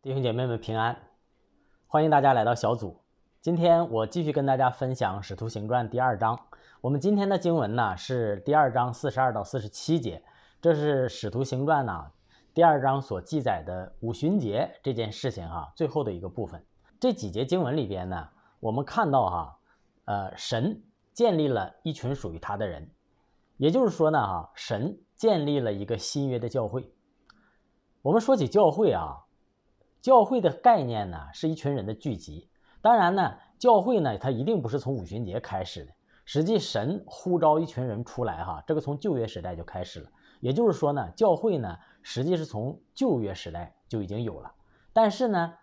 弟兄姐妹们平安，欢迎大家来到小组。今天我继续跟大家分享《使徒行传》第二章。我们今天的经文呢是第二章四十二到四十七节，这是《使徒行传》呢第二章所记载的五旬节这件事情哈最后的一个部分。这几节经文里边呢，我们看到哈，呃，神建立了一群属于他的人，也就是说呢哈，神建立了一个新约的教会。我们说起教会啊。教会的概念呢，是一群人的聚集。当然呢，教会呢，它一定不是从五旬节开始的。实际神呼召一群人出来，哈，这个从旧约时代就开始了。也就是说呢，教会呢，实际是从旧约时代就已经有了。但是呢，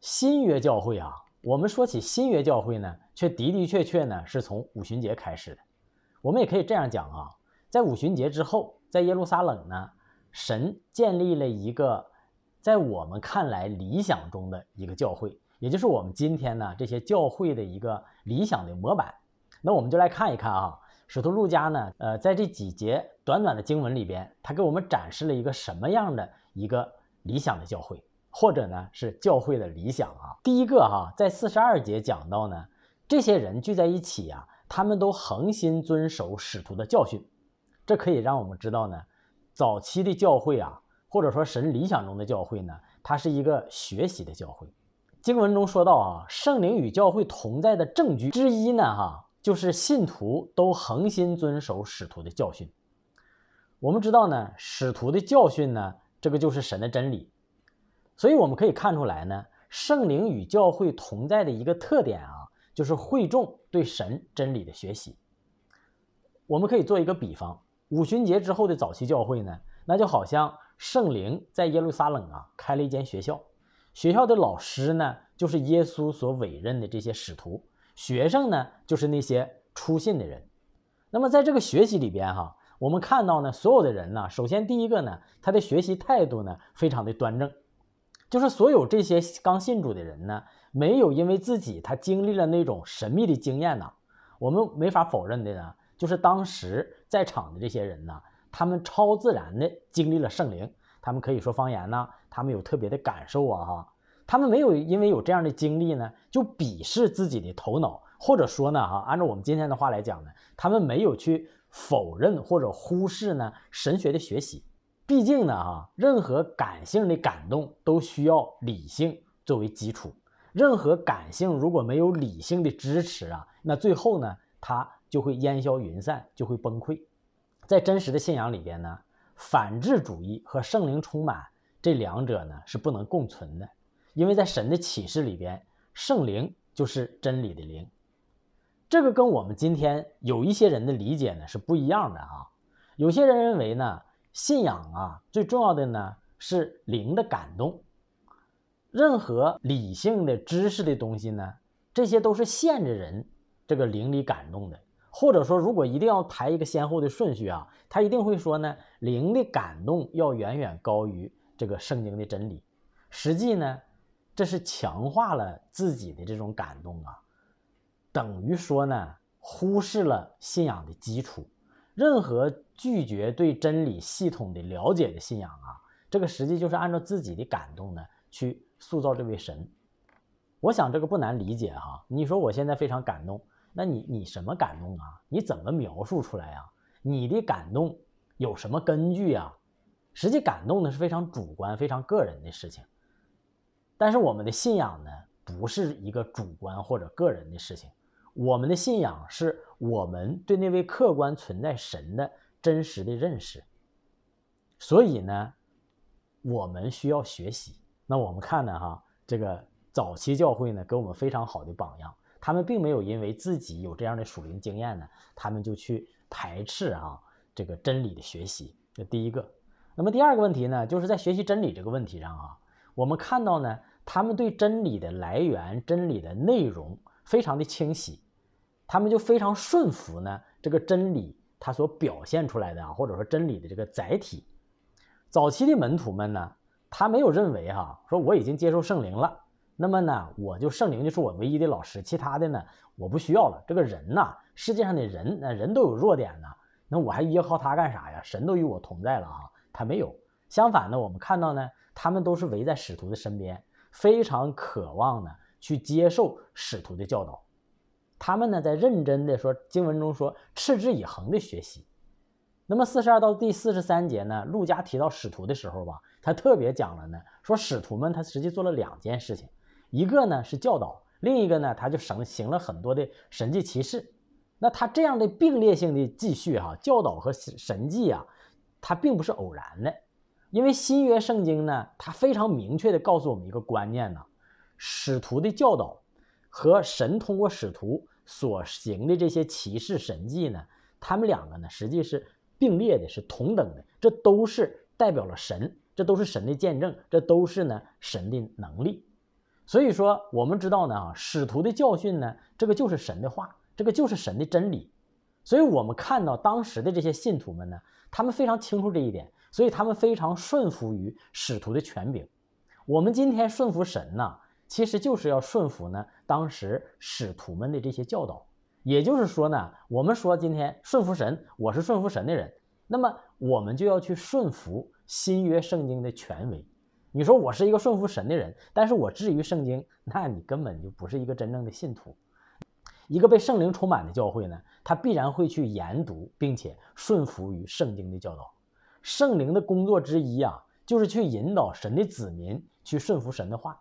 新约教会啊，我们说起新约教会呢，却的的确确呢，是从五旬节开始的。我们也可以这样讲啊，在五旬节之后，在耶路撒冷呢，神建立了一个。在我们看来理想中的一个教会，也就是我们今天呢这些教会的一个理想的模板。那我们就来看一看啊，使徒路加呢，呃，在这几节短短的经文里边，他给我们展示了一个什么样的一个理想的教会，或者呢是教会的理想啊。第一个哈，在四十二节讲到呢，这些人聚在一起啊，他们都恒心遵守使徒的教训，这可以让我们知道呢，早期的教会啊。或者说神理想中的教会呢，它是一个学习的教会。经文中说到啊，圣灵与教会同在的证据之一呢，哈，就是信徒都恒心遵守使徒的教训。我们知道呢，使徒的教训呢，这个就是神的真理。所以我们可以看出来呢，圣灵与教会同在的一个特点啊，就是会众对神真理的学习。我们可以做一个比方，五旬节之后的早期教会呢，那就好像。圣灵在耶路撒冷啊开了一间学校，学校的老师呢就是耶稣所委任的这些使徒，学生呢就是那些初信的人。那么在这个学习里边哈，我们看到呢，所有的人呢，首先第一个呢，他的学习态度呢非常的端正，就是所有这些刚信主的人呢，没有因为自己他经历了那种神秘的经验呐，我们没法否认的呢，就是当时在场的这些人呢。他们超自然的经历了圣灵，他们可以说方言呐，他们有特别的感受啊哈，他们没有因为有这样的经历呢，就鄙视自己的头脑，或者说呢哈，按照我们今天的话来讲呢，他们没有去否认或者忽视呢神学的学习，毕竟呢哈，任何感性的感动都需要理性作为基础，任何感性如果没有理性的支持啊，那最后呢它就会烟消云散，就会崩溃。在真实的信仰里边呢，反智主义和圣灵充满这两者呢是不能共存的，因为在神的启示里边，圣灵就是真理的灵。这个跟我们今天有一些人的理解呢是不一样的啊。有些人认为呢，信仰啊最重要的呢是灵的感动，任何理性的知识的东西呢，这些都是限制人这个灵里感动的。或者说，如果一定要排一个先后的顺序啊，他一定会说呢，灵的感动要远远高于这个圣经的真理。实际呢，这是强化了自己的这种感动啊，等于说呢，忽视了信仰的基础。任何拒绝对真理系统的了解的信仰啊，这个实际就是按照自己的感动呢去塑造这位神。我想这个不难理解哈。你说我现在非常感动。那你你什么感动啊？你怎么描述出来啊？你的感动有什么根据啊？实际感动呢是非常主观、非常个人的事情。但是我们的信仰呢，不是一个主观或者个人的事情。我们的信仰是我们对那位客观存在神的真实的认识。所以呢，我们需要学习。那我们看呢，哈，这个早期教会呢，给我们非常好的榜样。他们并没有因为自己有这样的属灵经验呢，他们就去排斥啊这个真理的学习。这第一个。那么第二个问题呢，就是在学习真理这个问题上啊，我们看到呢，他们对真理的来源、真理的内容非常的清晰，他们就非常顺服呢这个真理它所表现出来的啊，或者说真理的这个载体。早期的门徒们呢，他没有认为哈说我已经接受圣灵了。那么呢，我就圣灵就是我唯一的老师，其他的呢我不需要了。这个人呐，世界上的人那人都有弱点呢，那我还依靠他干啥呀？神都与我同在了啊，他没有。相反呢，我们看到呢，他们都是围在使徒的身边，非常渴望呢去接受使徒的教导。他们呢，在认真的说经文中说，持之以恒的学习。那么四十二到第四十三节呢，路加提到使徒的时候吧，他特别讲了呢，说使徒们他实际做了两件事情。一个呢是教导，另一个呢他就省行了很多的神迹奇事。那他这样的并列性的继续哈，教导和神迹啊，它并不是偶然的。因为新约圣经呢，它非常明确的告诉我们一个观念呢，使徒的教导和神通过使徒所行的这些奇事神迹呢，他们两个呢，实际是并列的，是同等的。这都是代表了神，这都是神的见证，这都是呢神的能力。所以说，我们知道呢啊，使徒的教训呢，这个就是神的话，这个就是神的真理。所以我们看到当时的这些信徒们呢，他们非常清楚这一点，所以他们非常顺服于使徒的权柄。我们今天顺服神呢，其实就是要顺服呢当时使徒们的这些教导。也就是说呢，我们说今天顺服神，我是顺服神的人，那么我们就要去顺服新约圣经的权威。你说我是一个顺服神的人，但是我至于圣经，那你根本就不是一个真正的信徒。一个被圣灵充满的教会呢，他必然会去研读，并且顺服于圣经的教导。圣灵的工作之一啊，就是去引导神的子民去顺服神的话。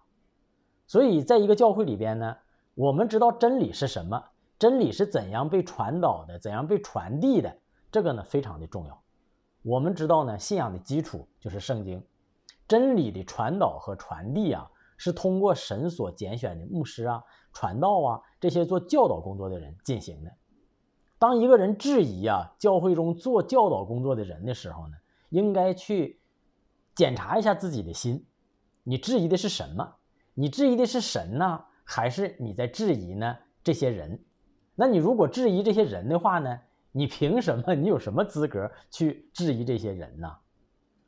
所以，在一个教会里边呢，我们知道真理是什么，真理是怎样被传导的，怎样被传递的，这个呢非常的重要。我们知道呢，信仰的基础就是圣经。真理的传导和传递啊，是通过神所拣选的牧师啊、传道啊这些做教导工作的人进行的。当一个人质疑啊教会中做教导工作的人的时候呢，应该去检查一下自己的心。你质疑的是什么？你质疑的是神呢，还是你在质疑呢这些人？那你如果质疑这些人的话呢，你凭什么？你有什么资格去质疑这些人呢？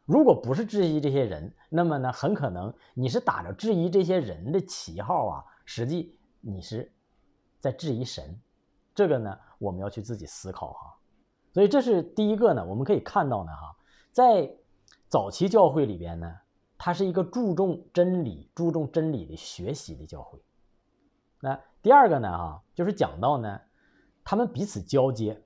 如果不是质疑这些人，那么呢，很可能你是打着质疑这些人的旗号啊，实际你是在质疑神，这个呢，我们要去自己思考哈。所以这是第一个呢，我们可以看到呢，哈，在早期教会里边呢，它是一个注重真理、注重真理的学习的教会。那第二个呢，哈，就是讲到呢，他们彼此交接。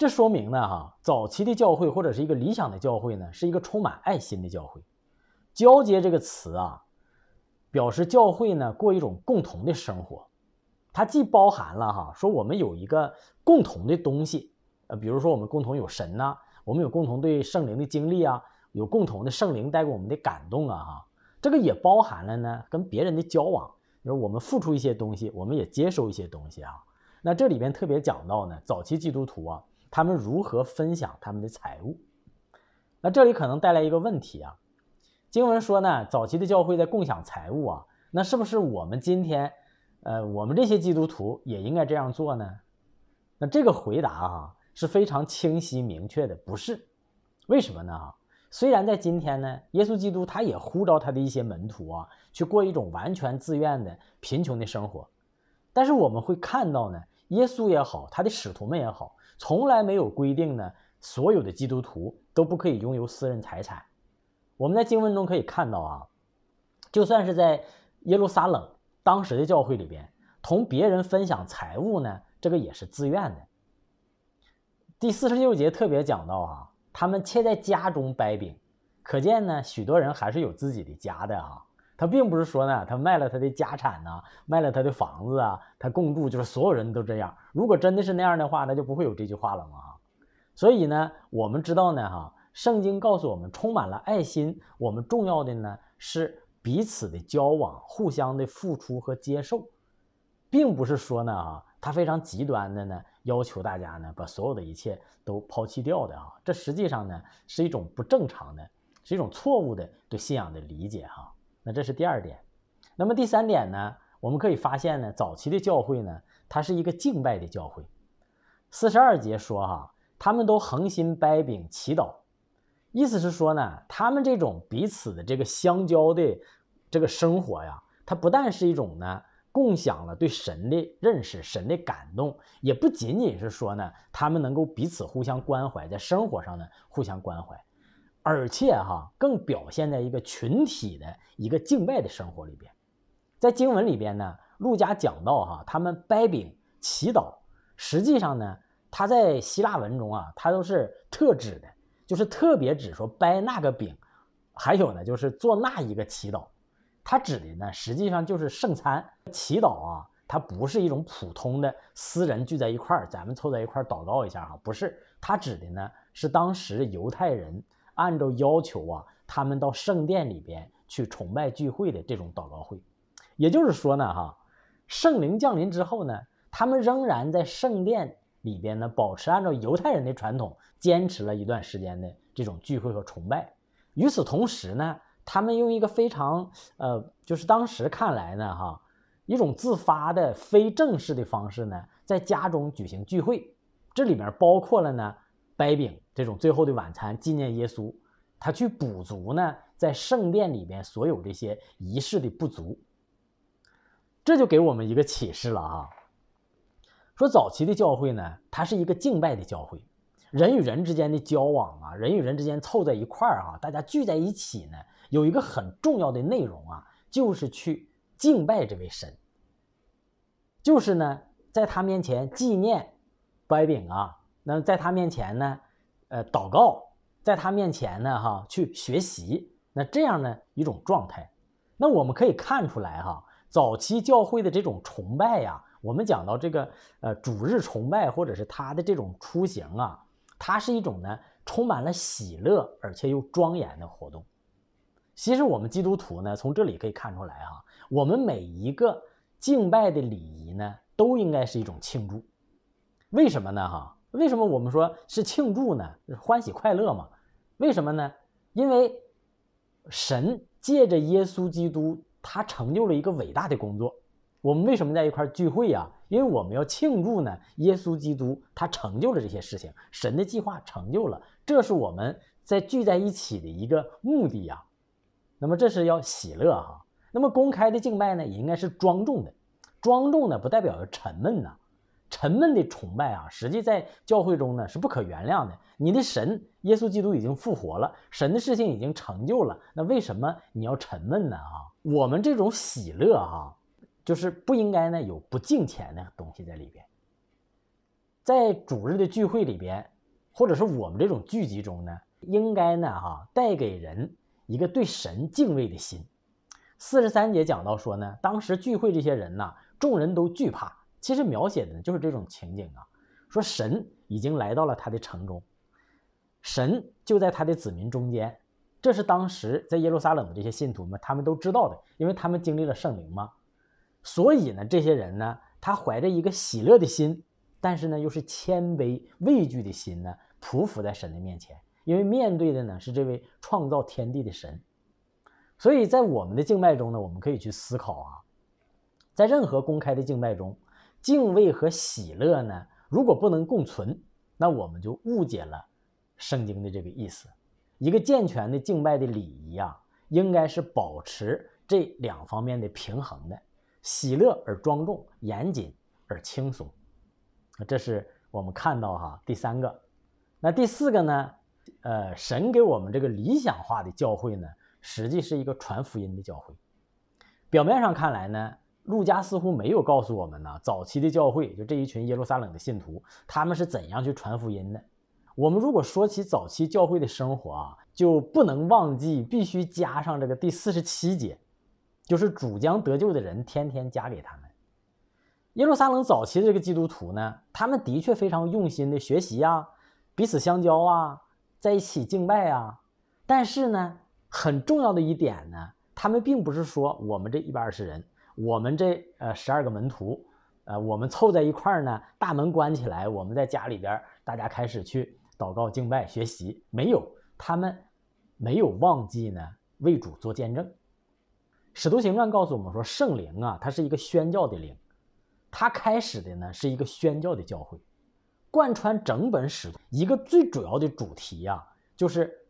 这说明呢，哈，早期的教会或者是一个理想的教会呢，是一个充满爱心的教会。交接这个词啊，表示教会呢过一种共同的生活，它既包含了哈说我们有一个共同的东西，呃，比如说我们共同有神呐，我们有共同对圣灵的经历啊，有共同的圣灵带给我们的感动啊，哈，这个也包含了呢跟别人的交往，就是我们付出一些东西，我们也接收一些东西啊。那这里边特别讲到呢，早期基督徒啊。他们如何分享他们的财物？那这里可能带来一个问题啊。经文说呢，早期的教会在共享财物啊，那是不是我们今天，呃，我们这些基督徒也应该这样做呢？那这个回答啊是非常清晰明确的，不是。为什么呢？虽然在今天呢，耶稣基督他也呼召他的一些门徒啊，去过一种完全自愿的贫穷的生活，但是我们会看到呢，耶稣也好，他的使徒们也好。从来没有规定呢，所有的基督徒都不可以拥有私人财产。我们在经文中可以看到啊，就算是在耶路撒冷当时的教会里边，同别人分享财物呢，这个也是自愿的。第四十六节特别讲到啊，他们却在家中掰饼，可见呢，许多人还是有自己的家的啊。他并不是说呢，他卖了他的家产呢，卖了他的房子啊，他共住就是所有人都这样。如果真的是那样的话，那就不会有这句话了嘛。所以呢，我们知道呢，哈，圣经告诉我们充满了爱心。我们重要的呢是彼此的交往，互相的付出和接受，并不是说呢，啊，他非常极端的呢要求大家呢把所有的一切都抛弃掉的啊。这实际上呢是一种不正常的，是一种错误的对信仰的理解哈。那这是第二点，那么第三点呢？我们可以发现呢，早期的教会呢，它是一个敬拜的教会。四十二节说哈，他们都恒心掰饼祈祷，意思是说呢，他们这种彼此的这个相交的这个生活呀，它不但是一种呢，共享了对神的认识、神的感动，也不仅仅是说呢，他们能够彼此互相关怀，在生活上呢，互相关怀。而且哈，更表现在一个群体的一个境外的生活里边，在经文里边呢，路加讲到哈，他们掰饼祈祷，实际上呢，他在希腊文中啊，他都是特指的，就是特别指说掰那个饼，还有呢，就是做那一个祈祷，他指的呢，实际上就是圣餐祈祷啊，它不是一种普通的私人聚在一块儿，咱们凑在一块儿祷告一下哈，不是，他指的呢，是当时犹太人。按照要求啊，他们到圣殿里边去崇拜聚会的这种祷告会，也就是说呢，哈，圣灵降临之后呢，他们仍然在圣殿里边呢，保持按照犹太人的传统，坚持了一段时间的这种聚会和崇拜。与此同时呢，他们用一个非常呃，就是当时看来呢，哈，一种自发的非正式的方式呢，在家中举行聚会，这里面包括了呢，掰饼。这种最后的晚餐纪念耶稣，他去补足呢，在圣殿里面所有这些仪式的不足，这就给我们一个启示了啊。说早期的教会呢，它是一个敬拜的教会，人与人之间的交往啊，人与人之间凑在一块儿啊，大家聚在一起呢，有一个很重要的内容啊，就是去敬拜这位神，就是呢，在他面前纪念，掰饼啊，那在他面前呢。呃，祷告在他面前呢，哈，去学习，那这样呢一种状态，那我们可以看出来哈，早期教会的这种崇拜呀，我们讲到这个呃主日崇拜或者是他的这种出行啊，它是一种呢充满了喜乐而且又庄严的活动。其实我们基督徒呢，从这里可以看出来哈，我们每一个敬拜的礼仪呢，都应该是一种庆祝，为什么呢哈？为什么我们说是庆祝呢？欢喜快乐嘛？为什么呢？因为神借着耶稣基督，他成就了一个伟大的工作。我们为什么在一块聚会呀？因为我们要庆祝呢。耶稣基督他成就了这些事情，神的计划成就了，这是我们在聚在一起的一个目的呀。那么这是要喜乐哈。那么公开的敬拜呢，也应该是庄重的。庄重呢，不代表沉闷呐。沉闷的崇拜啊，实际在教会中呢是不可原谅的。你的神耶稣基督已经复活了，神的事情已经成就了，那为什么你要沉闷呢？啊，我们这种喜乐啊，就是不应该呢有不敬虔的东西在里边。在主日的聚会里边，或者是我们这种聚集中呢，应该呢哈带给人一个对神敬畏的心。四十三节讲到说呢，当时聚会这些人呢，众人都惧怕。其实描写的呢就是这种情景啊，说神已经来到了他的城中，神就在他的子民中间，这是当时在耶路撒冷的这些信徒们，他们都知道的，因为他们经历了圣灵嘛。所以呢，这些人呢，他怀着一个喜乐的心，但是呢，又是谦卑畏惧的心呢，匍匐在神的面前，因为面对的呢是这位创造天地的神。所以在我们的敬拜中呢，我们可以去思考啊，在任何公开的敬拜中。敬畏和喜乐呢，如果不能共存，那我们就误解了圣经的这个意思。一个健全的敬拜的礼仪啊，应该是保持这两方面的平衡的，喜乐而庄重，严谨而轻松。这是我们看到哈第三个，那第四个呢？呃，神给我们这个理想化的教会呢，实际是一个传福音的教会。表面上看来呢。路加似乎没有告诉我们呢。早期的教会就这一群耶路撒冷的信徒，他们是怎样去传福音的？我们如果说起早期教会的生活啊，就不能忘记必须加上这个第四十七节，就是主将得救的人天天加给他们。耶路撒冷早期的这个基督徒呢，他们的确非常用心的学习啊，彼此相交啊，在一起敬拜啊。但是呢，很重要的一点呢，他们并不是说我们这一百二十人。我们这呃十二个门徒，呃，我们凑在一块儿呢，大门关起来，我们在家里边，大家开始去祷告、敬拜、学习，没有他们，没有忘记呢为主做见证。使徒行传告诉我们说，圣灵啊，它是一个宣教的灵，它开始的呢是一个宣教的教会，贯穿整本使徒一个最主要的主题呀，就是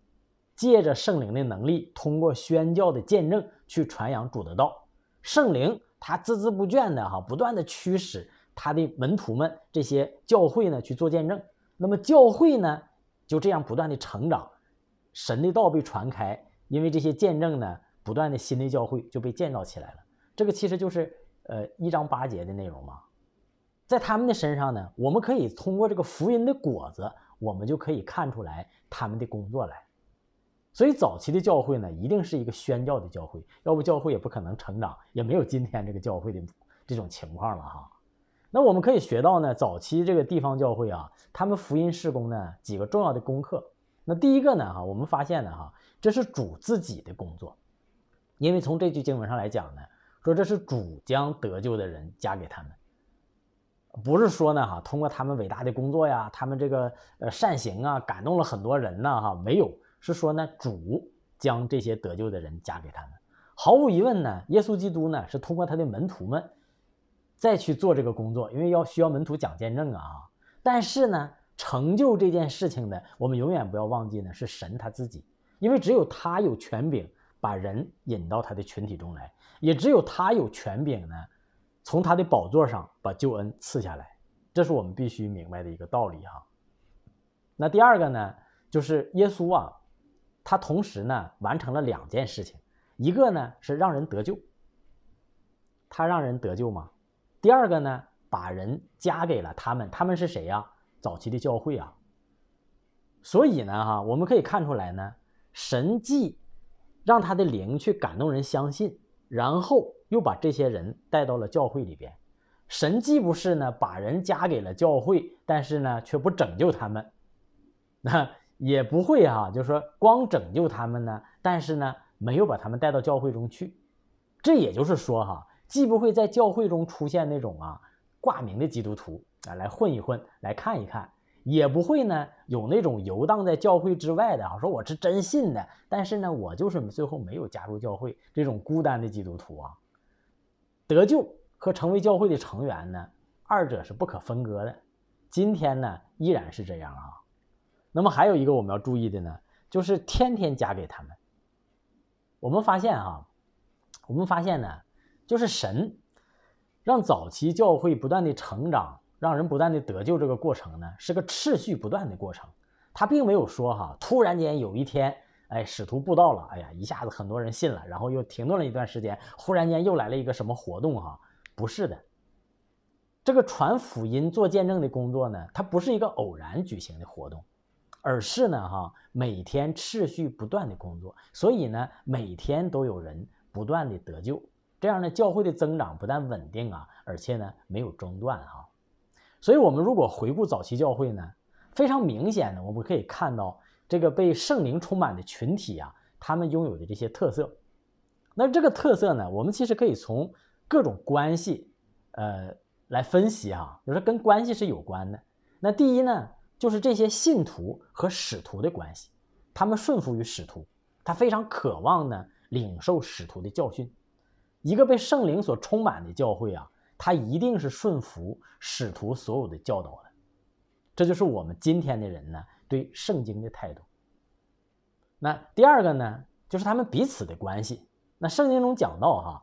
借着圣灵的能力，通过宣教的见证去传扬主的道。圣灵他孜孜不倦的哈，不断的驱使他的门徒们这些教会呢去做见证，那么教会呢就这样不断的成长，神的道被传开，因为这些见证呢不断的新的教会就被建造起来了，这个其实就是呃一章八节的内容嘛，在他们的身上呢，我们可以通过这个福音的果子，我们就可以看出来他们的工作来。所以早期的教会呢，一定是一个宣教的教会，要不教会也不可能成长，也没有今天这个教会的这种情况了哈。那我们可以学到呢，早期这个地方教会啊，他们福音事工呢几个重要的功课。那第一个呢哈，我们发现呢哈，这是主自己的工作，因为从这句经文上来讲呢，说这是主将得救的人加给他们，不是说呢哈，通过他们伟大的工作呀，他们这个呃善行啊，感动了很多人呢哈，没有。是说呢，主将这些得救的人加给他们。毫无疑问呢，耶稣基督呢是通过他的门徒们再去做这个工作，因为要需要门徒讲见证啊。但是呢，成就这件事情的，我们永远不要忘记呢是神他自己，因为只有他有权柄把人引到他的群体中来，也只有他有权柄呢从他的宝座上把救恩赐下来。这是我们必须明白的一个道理哈。那第二个呢，就是耶稣啊。他同时呢完成了两件事情，一个呢是让人得救，他让人得救吗？第二个呢把人加给了他们，他们是谁呀？早期的教会啊。所以呢哈，我们可以看出来呢，神既让他的灵去感动人相信，然后又把这些人带到了教会里边，神既不是呢把人加给了教会，但是呢却不拯救他们，那。也不会啊，就是说光拯救他们呢，但是呢，没有把他们带到教会中去。这也就是说哈，既不会在教会中出现那种啊挂名的基督徒啊来混一混、来看一看，也不会呢有那种游荡在教会之外的，说我是真信的，但是呢，我就是最后没有加入教会这种孤单的基督徒啊。得救和成为教会的成员呢，二者是不可分割的。今天呢，依然是这样啊。那么还有一个我们要注意的呢，就是天天加给他们。我们发现哈，我们发现呢，就是神让早期教会不断的成长，让人不断的得救这个过程呢，是个持续不断的过程。他并没有说哈，突然间有一天，哎，使徒布道了，哎呀，一下子很多人信了，然后又停顿了一段时间，忽然间又来了一个什么活动哈？不是的，这个传福音、做见证的工作呢，它不是一个偶然举行的活动。而是呢，哈，每天持续不断的工作，所以呢，每天都有人不断的得救，这样呢，教会的增长不但稳定啊，而且呢没有中断哈。所以，我们如果回顾早期教会呢，非常明显的我们可以看到这个被圣灵充满的群体啊，他们拥有的这些特色。那这个特色呢，我们其实可以从各种关系，呃，来分析哈，就是跟关系是有关的。那第一呢？就是这些信徒和使徒的关系，他们顺服于使徒，他非常渴望呢领受使徒的教训。一个被圣灵所充满的教会啊，他一定是顺服使徒所有的教导的。这就是我们今天的人呢对圣经的态度。那第二个呢，就是他们彼此的关系。那圣经中讲到哈，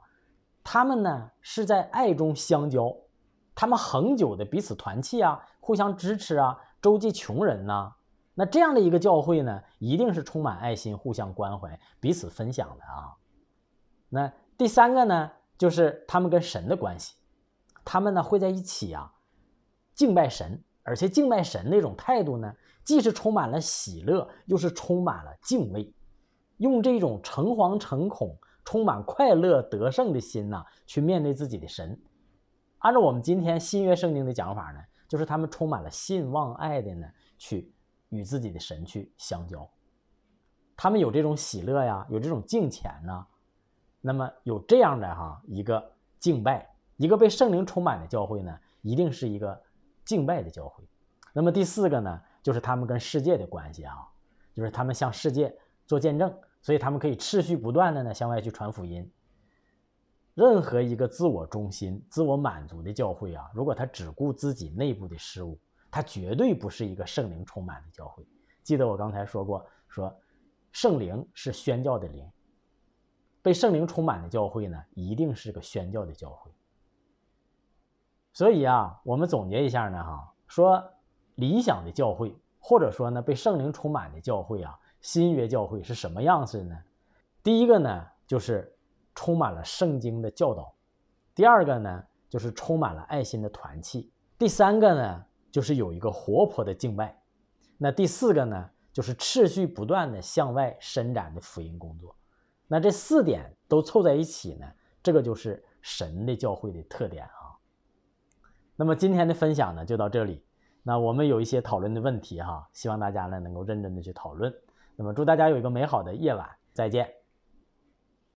他们呢是在爱中相交，他们恒久的彼此团契啊，互相支持啊。周济穷人呢？那这样的一个教会呢，一定是充满爱心、互相关怀、彼此分享的啊。那第三个呢，就是他们跟神的关系，他们呢会在一起啊，敬拜神，而且敬拜神那种态度呢，既是充满了喜乐，又是充满了敬畏，用这种诚惶诚恐、充满快乐得胜的心呢，去面对自己的神。按照我们今天新约圣经的讲法呢。就是他们充满了信望爱的呢，去与自己的神去相交，他们有这种喜乐呀，有这种敬虔呢，那么有这样的哈一个敬拜，一个被圣灵充满的教会呢，一定是一个敬拜的教会。那么第四个呢，就是他们跟世界的关系啊，就是他们向世界做见证，所以他们可以持续不断的呢向外去传福音。任何一个自我中心、自我满足的教会啊，如果他只顾自己内部的事物，他绝对不是一个圣灵充满的教会。记得我刚才说过，说圣灵是宣教的灵，被圣灵充满的教会呢，一定是个宣教的教会。所以啊，我们总结一下呢，哈，说理想的教会，或者说呢，被圣灵充满的教会啊，新约教会是什么样子呢？第一个呢，就是。充满了圣经的教导，第二个呢，就是充满了爱心的团契，第三个呢，就是有一个活泼的敬拜，那第四个呢，就是持续不断的向外伸展的福音工作，那这四点都凑在一起呢，这个就是神的教会的特点啊。那么今天的分享呢就到这里，那我们有一些讨论的问题哈，希望大家呢能够认真的去讨论。那么祝大家有一个美好的夜晚，再见。